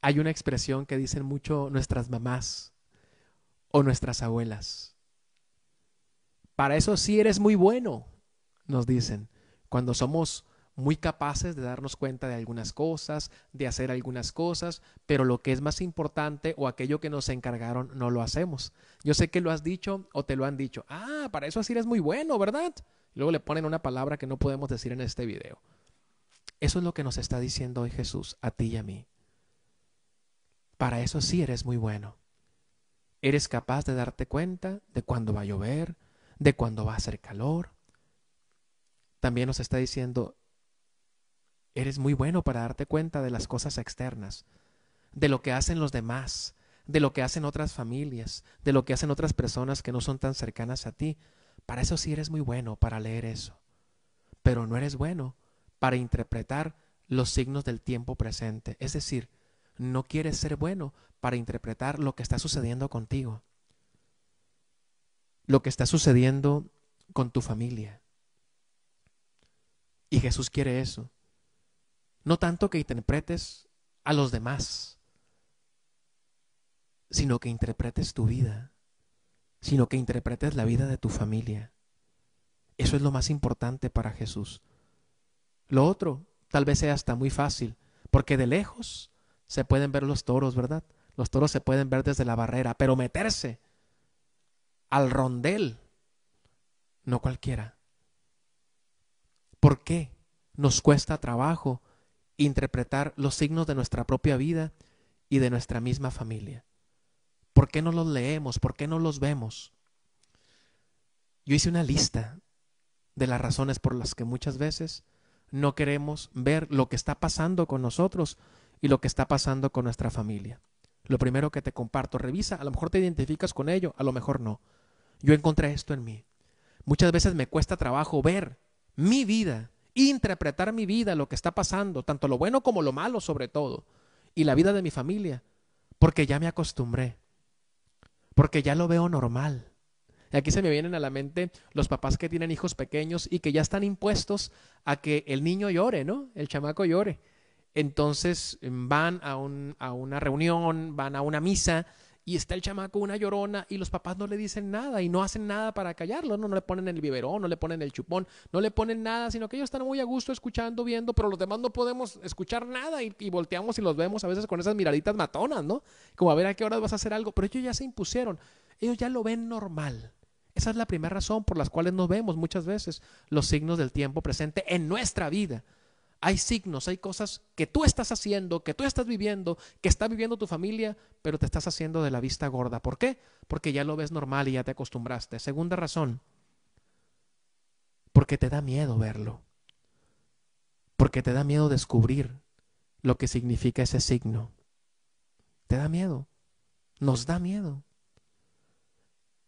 hay una expresión que dicen mucho nuestras mamás o nuestras abuelas. Para eso sí eres muy bueno, nos dicen, cuando somos muy capaces de darnos cuenta de algunas cosas, de hacer algunas cosas, pero lo que es más importante o aquello que nos encargaron no lo hacemos. Yo sé que lo has dicho o te lo han dicho. Ah, para eso sí eres muy bueno, ¿verdad? luego le ponen una palabra que no podemos decir en este video. Eso es lo que nos está diciendo hoy Jesús a ti y a mí. Para eso sí eres muy bueno. Eres capaz de darte cuenta de cuándo va a llover, de cuándo va a hacer calor. También nos está diciendo, eres muy bueno para darte cuenta de las cosas externas, de lo que hacen los demás, de lo que hacen otras familias, de lo que hacen otras personas que no son tan cercanas a ti. Para eso sí eres muy bueno, para leer eso. Pero no eres bueno para interpretar los signos del tiempo presente, es decir, no quieres ser bueno para interpretar lo que está sucediendo contigo, lo que está sucediendo con tu familia. Y Jesús quiere eso. No tanto que interpretes a los demás, sino que interpretes tu vida, sino que interpretes la vida de tu familia. Eso es lo más importante para Jesús. Lo otro tal vez sea hasta muy fácil, porque de lejos se pueden ver los toros, ¿verdad? Los toros se pueden ver desde la barrera, pero meterse al rondel, no cualquiera. ¿Por qué nos cuesta trabajo interpretar los signos de nuestra propia vida y de nuestra misma familia? ¿Por qué no los leemos? ¿Por qué no los vemos? Yo hice una lista de las razones por las que muchas veces no queremos ver lo que está pasando con nosotros y lo que está pasando con nuestra familia. Lo primero que te comparto, revisa, a lo mejor te identificas con ello, a lo mejor no. Yo encontré esto en mí. Muchas veces me cuesta trabajo ver mi vida, interpretar mi vida, lo que está pasando, tanto lo bueno como lo malo sobre todo, y la vida de mi familia, porque ya me acostumbré, porque ya lo veo normal. Y aquí se me vienen a la mente los papás que tienen hijos pequeños y que ya están impuestos a que el niño llore, ¿no? El chamaco llore. Entonces mm, van a, una reunión, van a una misa y está el chamaco una llorona y los papás no le dicen nada y no hacen nada para callarlo, no, le ponen el biberón, no le ponen el chupón, no le ponen nada, sino que ellos están muy a gusto escuchando, viendo, pero los demás no podemos escuchar nada y, volteamos y los vemos a veces con esas miraditas matonas, ¿no? Como a ver a qué hora vas a hacer algo, pero ellos ya se impusieron, ellos ya lo ven normal. Esa es la primera razón por las cuales nos vemos muchas veces los signos del tiempo presente en nuestra vida hay signos, hay cosas que tú estás haciendo, que tú estás viviendo, que está viviendo tu familia, pero te estás haciendo de la vista gorda. ¿Por qué? Porque ya lo ves normal y ya te acostumbraste. Segunda razón, porque te da miedo verlo, porque te da miedo descubrir lo que significa ese signo. Te da miedo, nos da miedo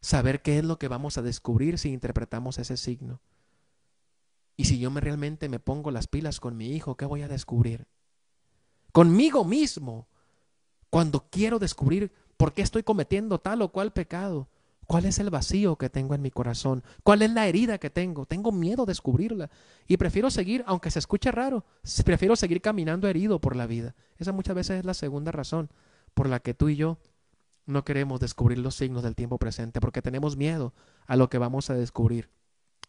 saber qué es lo que vamos a descubrir si interpretamos ese signo. Y si yo me realmente me pongo las pilas con mi hijo, ¿qué voy a descubrir? Conmigo mismo, cuando quiero descubrir por qué estoy cometiendo tal o cual pecado, cuál es el vacío que tengo en mi corazón, cuál es la herida que tengo, tengo miedo a descubrirla y prefiero seguir, aunque se escuche raro, prefiero seguir caminando herido por la vida. Esa muchas veces es la segunda razón por la que tú y yo no queremos descubrir los signos del tiempo presente, porque tenemos miedo a lo que vamos a descubrir.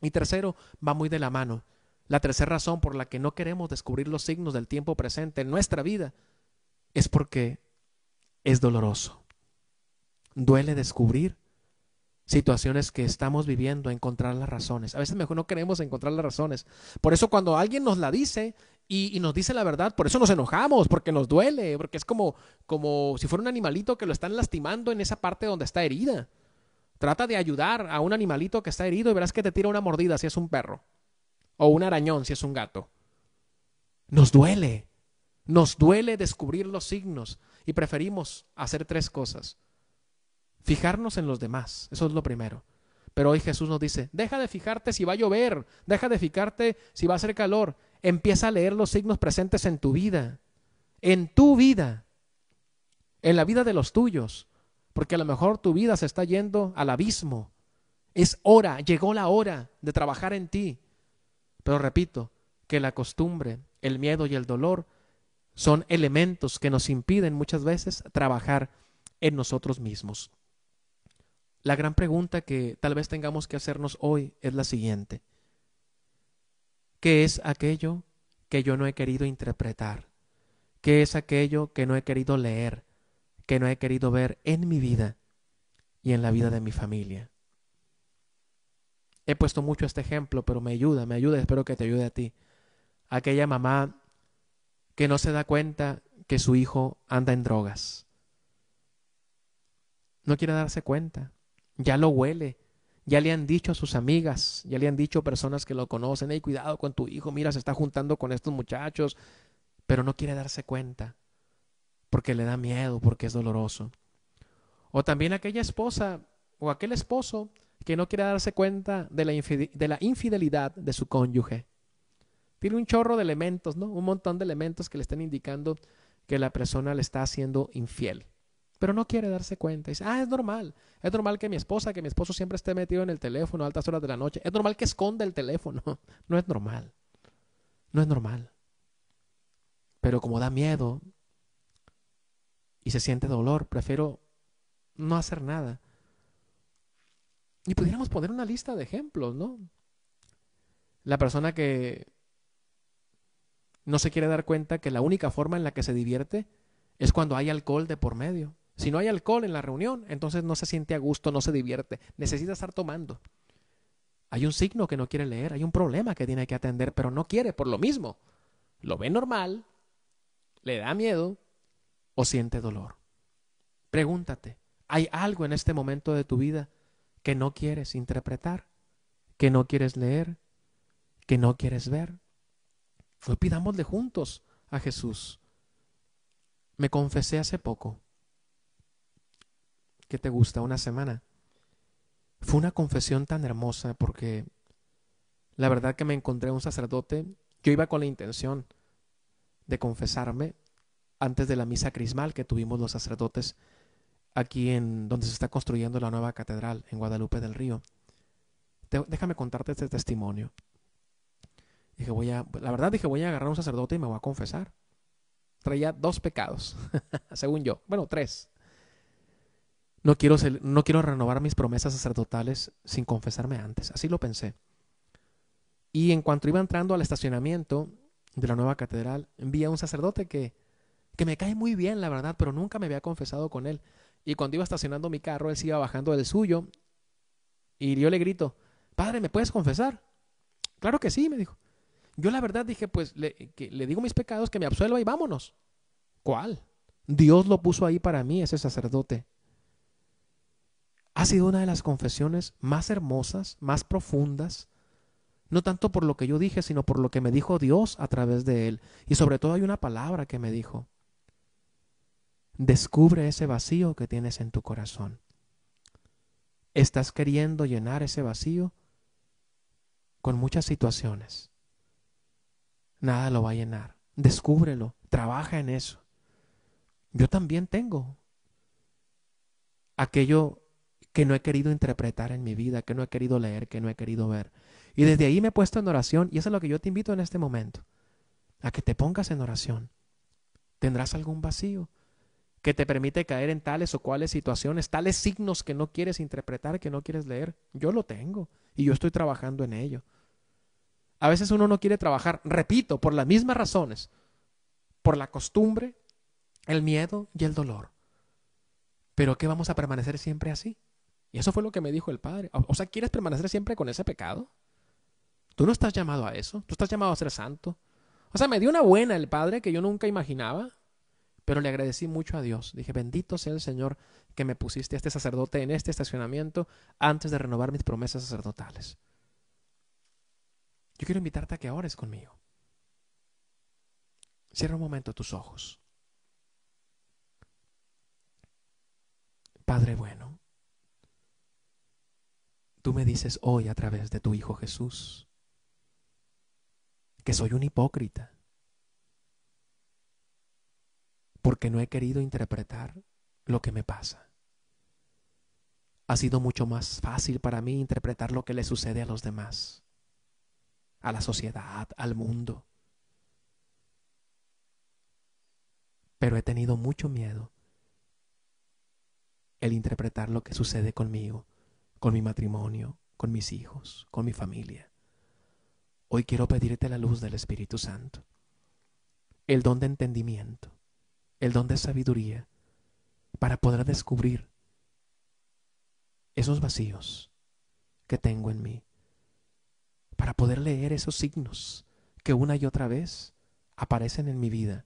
Y tercero, va muy de la mano. La tercera razón por la que no queremos descubrir los signos del tiempo presente en nuestra vida es porque es doloroso. Duele descubrir situaciones que estamos viviendo, encontrar las razones. A veces mejor no queremos encontrar las razones. Por eso cuando alguien nos la dice y, y, nos dice la verdad, por eso nos enojamos, porque nos duele, porque es como, como si fuera un animalito que lo están lastimando en esa parte donde está herida. Trata de ayudar a un animalito que está herido y verás que te tira una mordida si es un perro. O un arañón si es un gato. Nos duele. Nos duele descubrir los signos y preferimos hacer tres cosas. Fijarnos en los demás, eso es lo primero. Pero hoy Jesús nos dice, deja de fijarte si va a llover, deja de fijarte si va a hacer calor, empieza a leer los signos presentes en tu vida, en tu vida, en la vida de los tuyos, porque a lo mejor tu vida se está yendo al abismo. Es hora, llegó la hora de trabajar en ti. Pero repito, que la costumbre, el miedo y el dolor son elementos que nos impiden muchas veces trabajar en nosotros mismos. La gran pregunta que tal vez tengamos que hacernos hoy es la siguiente. ¿Qué es aquello que yo no he querido interpretar? ¿Qué es aquello que no he querido leer? que no he querido ver en mi vida y en la vida de mi familia. He puesto mucho este ejemplo, pero me ayuda, me ayuda, espero que te ayude a ti. Aquella mamá que no se da cuenta que su hijo anda en drogas. No quiere darse cuenta, ya lo huele, ya le han dicho a sus amigas, ya le han dicho personas que lo conocen, hey, cuidado con tu hijo, mira, se está juntando con estos muchachos, pero no quiere darse cuenta porque le da miedo, porque es doloroso. O también aquella esposa o aquel esposo que no quiere darse cuenta de la, infidelidad de su cónyuge. Tiene un chorro de elementos, ¿no? Un montón de elementos que le están indicando que la persona le está haciendo infiel. Pero no quiere darse cuenta. Dice, ah, es normal. Es normal que mi esposa, que mi esposo siempre esté metido en el teléfono a altas horas de la noche. Es normal que esconda el teléfono. No es normal. No es normal. Pero como da miedo, y se siente dolor, prefiero no hacer nada. Y pudiéramos poner una lista de ejemplos, ¿no? La persona que no se quiere dar cuenta que la única forma en la que se divierte es cuando hay alcohol de por medio. Si no hay alcohol en la reunión, entonces no se siente a gusto, no se divierte, necesita estar tomando. Hay un signo que no quiere leer, hay un problema que tiene que atender, pero no quiere por lo mismo. Lo ve normal, le da miedo, o siente dolor. Pregúntate, ¿hay algo en este momento de tu vida que no quieres interpretar, que no quieres leer, que no quieres ver? pues pidámosle juntos a Jesús. Me confesé hace poco. ¿Qué te gusta? Una semana. Fue una confesión tan hermosa porque la verdad que me encontré un sacerdote. Yo iba con la intención de confesarme, antes de la misa crismal que tuvimos los sacerdotes aquí en donde se está construyendo la nueva catedral en Guadalupe del Río. déjame contarte este testimonio. Dije, voy a, la verdad dije, voy a agarrar a un sacerdote y me voy a confesar. Traía dos pecados, según yo. Bueno, tres. No quiero, no quiero renovar mis promesas sacerdotales sin confesarme antes. Así lo pensé. Y en cuanto iba entrando al estacionamiento de la nueva catedral, vi a un sacerdote que que me cae muy bien, la verdad, pero nunca me había confesado con él. Y cuando iba estacionando mi carro, él se iba bajando del suyo y yo le grito, padre, ¿me puedes confesar? Claro que sí, me dijo. Yo la verdad dije, pues le, le digo mis pecados, que me absuelva y vámonos. ¿Cuál? Dios lo puso ahí para mí, ese sacerdote. Ha sido una de las confesiones más hermosas, más profundas, no tanto por lo que yo dije, sino por lo que me dijo Dios a través de él. Y sobre todo hay una palabra que me dijo. Descubre ese vacío que tienes en tu corazón. Estás queriendo llenar ese vacío con muchas situaciones. Nada lo va a llenar. Descúbrelo, trabaja en eso. Yo también tengo aquello que no he querido interpretar en mi vida, que no he querido leer, que no he querido ver. Y desde ahí me he puesto en oración y eso es lo que yo te invito en este momento, a que te pongas en oración. Tendrás algún vacío que te permite caer en tales o cuales situaciones, tales signos que no quieres interpretar, que no quieres leer. Yo lo tengo y yo estoy trabajando en ello. A veces uno no quiere trabajar, repito, por las mismas razones, por la costumbre, el miedo y el dolor. Pero ¿qué vamos a permanecer siempre así. Y eso fue lo que me dijo el padre. O sea, ¿quieres permanecer siempre con ese pecado? Tú no estás llamado a eso, tú estás llamado a ser santo. O sea, me dio una buena el padre que yo nunca imaginaba, pero le agradecí mucho a Dios. Dije, bendito sea el Señor que me pusiste a este sacerdote en este estacionamiento antes de renovar mis promesas sacerdotales. Yo quiero invitarte a que ores conmigo. Cierra un momento tus ojos. Padre bueno, tú me dices hoy a través de tu Hijo Jesús que soy un hipócrita porque no he querido interpretar lo que me pasa. Ha sido mucho más fácil para mí interpretar lo que le sucede a los demás, a la sociedad, al mundo. Pero he tenido mucho miedo el interpretar lo que sucede conmigo, con mi matrimonio, con mis hijos, con mi familia. Hoy quiero pedirte la luz del Espíritu Santo, el don de entendimiento, el don de sabiduría para poder descubrir esos vacíos que tengo en mí, para poder leer esos signos que una y otra vez aparecen en mi vida,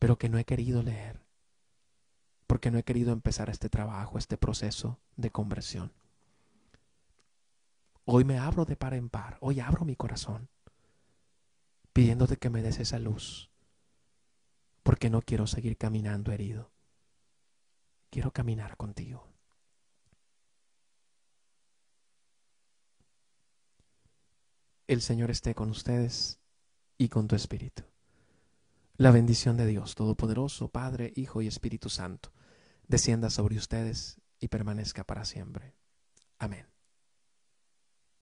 pero que no he querido leer, porque no he querido empezar este trabajo, este proceso de conversión. Hoy me abro de par en par, hoy abro mi corazón, pidiéndote que me des esa luz porque no quiero seguir caminando herido. Quiero caminar contigo. El Señor esté con ustedes y con tu espíritu. La bendición de Dios Todopoderoso, Padre, Hijo y Espíritu Santo, descienda sobre ustedes y permanezca para siempre. Amén.